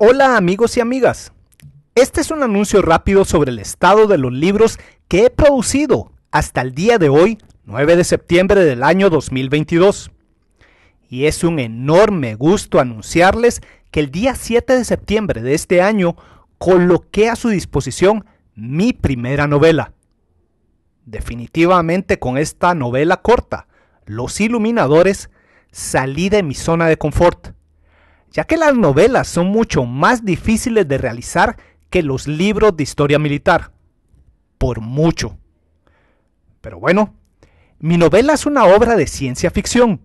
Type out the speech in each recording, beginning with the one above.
Hola amigos y amigas. Este es un anuncio rápido sobre el estado de los libros que he producido hasta el día de hoy, 9 de septiembre del año 2022. Y es un enorme gusto anunciarles que el día 7 de septiembre de este año coloqué a su disposición mi primera novela. Definitivamente con esta novela corta, Los Iluminadores, salí de mi zona de confort ya que las novelas son mucho más difíciles de realizar que los libros de historia militar. Por mucho. Pero bueno, mi novela es una obra de ciencia ficción.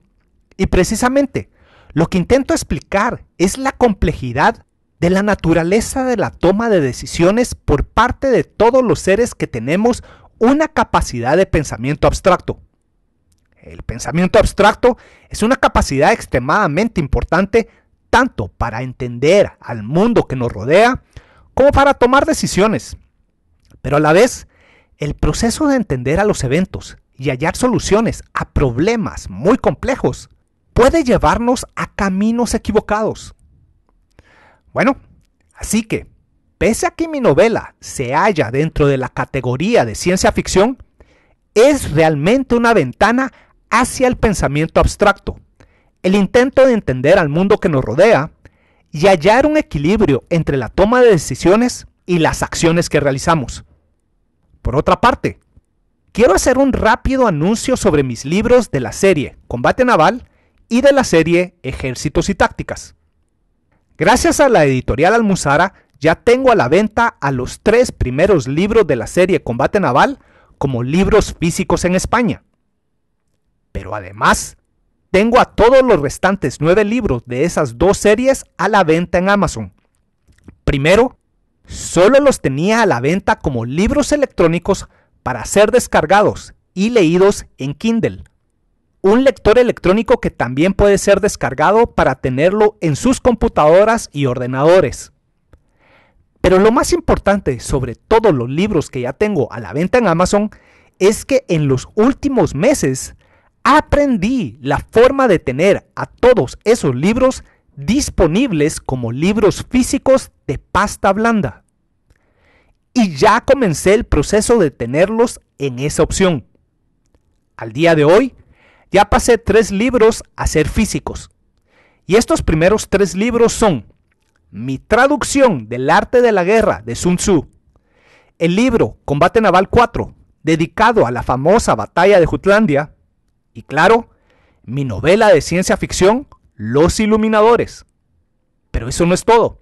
Y precisamente, lo que intento explicar es la complejidad de la naturaleza de la toma de decisiones por parte de todos los seres que tenemos una capacidad de pensamiento abstracto. El pensamiento abstracto es una capacidad extremadamente importante tanto para entender al mundo que nos rodea como para tomar decisiones. Pero a la vez, el proceso de entender a los eventos y hallar soluciones a problemas muy complejos puede llevarnos a caminos equivocados. Bueno, así que, pese a que mi novela se halla dentro de la categoría de ciencia ficción, es realmente una ventana hacia el pensamiento abstracto el intento de entender al mundo que nos rodea y hallar un equilibrio entre la toma de decisiones y las acciones que realizamos. Por otra parte, quiero hacer un rápido anuncio sobre mis libros de la serie Combate Naval y de la serie Ejércitos y Tácticas. Gracias a la editorial Almuzara, ya tengo a la venta a los tres primeros libros de la serie Combate Naval como libros físicos en España. Pero además, tengo a todos los restantes nueve libros de esas dos series a la venta en Amazon. Primero, solo los tenía a la venta como libros electrónicos para ser descargados y leídos en Kindle. Un lector electrónico que también puede ser descargado para tenerlo en sus computadoras y ordenadores. Pero lo más importante sobre todos los libros que ya tengo a la venta en Amazon es que en los últimos meses aprendí la forma de tener a todos esos libros disponibles como libros físicos de pasta blanda. Y ya comencé el proceso de tenerlos en esa opción. Al día de hoy, ya pasé tres libros a ser físicos. Y estos primeros tres libros son Mi traducción del arte de la guerra de Sun Tzu, el libro Combate Naval 4, dedicado a la famosa batalla de Jutlandia, y claro, mi novela de ciencia ficción, Los Iluminadores. Pero eso no es todo.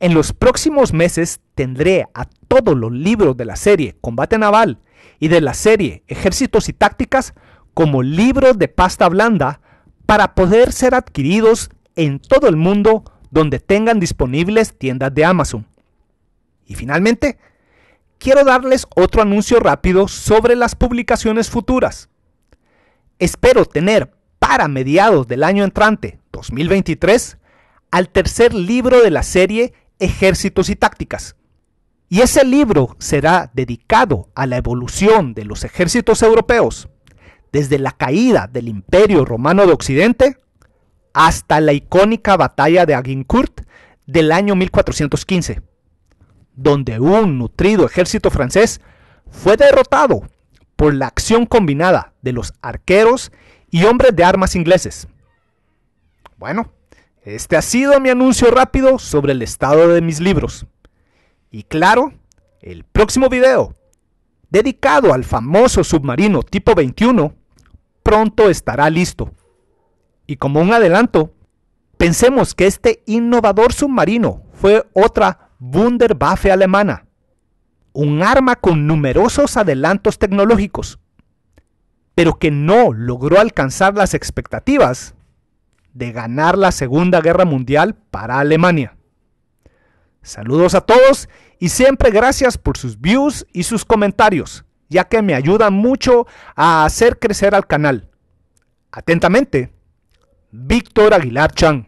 En los próximos meses tendré a todos los libros de la serie Combate Naval y de la serie Ejércitos y Tácticas como libros de pasta blanda para poder ser adquiridos en todo el mundo donde tengan disponibles tiendas de Amazon. Y finalmente, quiero darles otro anuncio rápido sobre las publicaciones futuras espero tener para mediados del año entrante, 2023, al tercer libro de la serie Ejércitos y Tácticas. Y ese libro será dedicado a la evolución de los ejércitos europeos desde la caída del Imperio Romano de Occidente hasta la icónica batalla de Agincourt del año 1415, donde un nutrido ejército francés fue derrotado por la acción combinada de los arqueros y hombres de armas ingleses. Bueno, este ha sido mi anuncio rápido sobre el estado de mis libros. Y claro, el próximo video, dedicado al famoso submarino tipo 21, pronto estará listo. Y como un adelanto, pensemos que este innovador submarino fue otra Wunderwaffe alemana un arma con numerosos adelantos tecnológicos, pero que no logró alcanzar las expectativas de ganar la Segunda Guerra Mundial para Alemania. Saludos a todos y siempre gracias por sus views y sus comentarios, ya que me ayudan mucho a hacer crecer al canal. Atentamente, Víctor Aguilar Chang